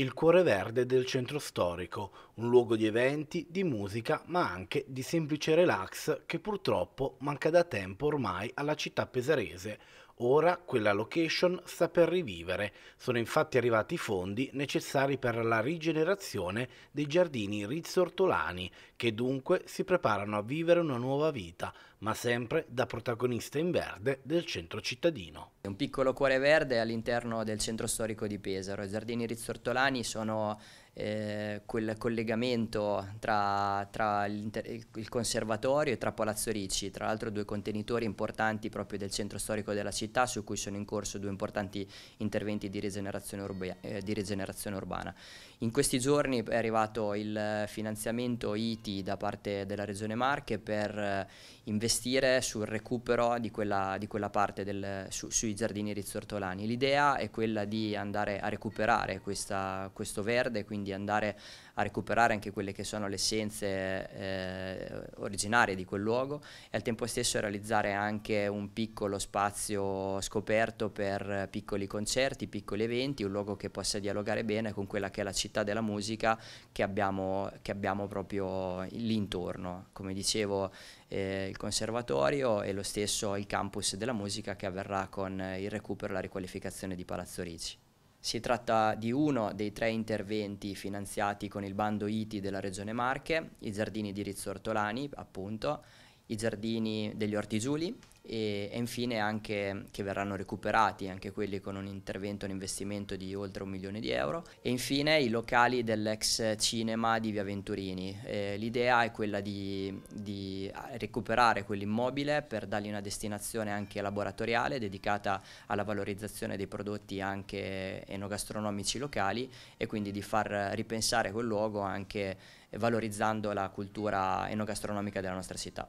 il cuore verde del centro storico, un luogo di eventi, di musica, ma anche di semplice relax che purtroppo manca da tempo ormai alla città pesarese, Ora quella location sta per rivivere, sono infatti arrivati i fondi necessari per la rigenerazione dei giardini rizzortolani, che dunque si preparano a vivere una nuova vita, ma sempre da protagonista in verde del centro cittadino. un piccolo cuore verde all'interno del centro storico di Pesaro, i giardini rizzortolani sono eh, quel collegamento tra, tra il conservatorio e tra Palazzo Ricci, tra l'altro due contenitori importanti proprio del centro storico della città su cui sono in corso due importanti interventi di rigenerazione, urba, eh, di rigenerazione urbana. In questi giorni è arrivato il finanziamento ITI da parte della Regione Marche per eh, investire sul recupero di quella, di quella parte del, su, sui giardini rizzortolani. L'idea è quella di andare a recuperare questa, questo verde, quindi quindi andare a recuperare anche quelle che sono le essenze eh, originarie di quel luogo e al tempo stesso realizzare anche un piccolo spazio scoperto per piccoli concerti, piccoli eventi, un luogo che possa dialogare bene con quella che è la città della musica che abbiamo, che abbiamo proprio l'intorno. Come dicevo, eh, il conservatorio e lo stesso il campus della musica che avverrà con il recupero e la riqualificazione di Palazzo Ricci. Si tratta di uno dei tre interventi finanziati con il bando ITI della Regione Marche, i giardini di Rizzo Ortolani, appunto, i giardini degli Orti Giuli, e, e, infine anche che verranno recuperati anche quelli con un intervento, un investimento di oltre un milione di euro e infine i locali dell'ex cinema di Via Venturini. Eh, l'idea è quella di, di recuperare quell'immobile per dargli una destinazione anche laboratoriale dedicata alla valorizzazione dei prodotti anche enogastronomici locali e quindi di far ripensare quel luogo anche valorizzando la cultura enogastronomica della nostra città.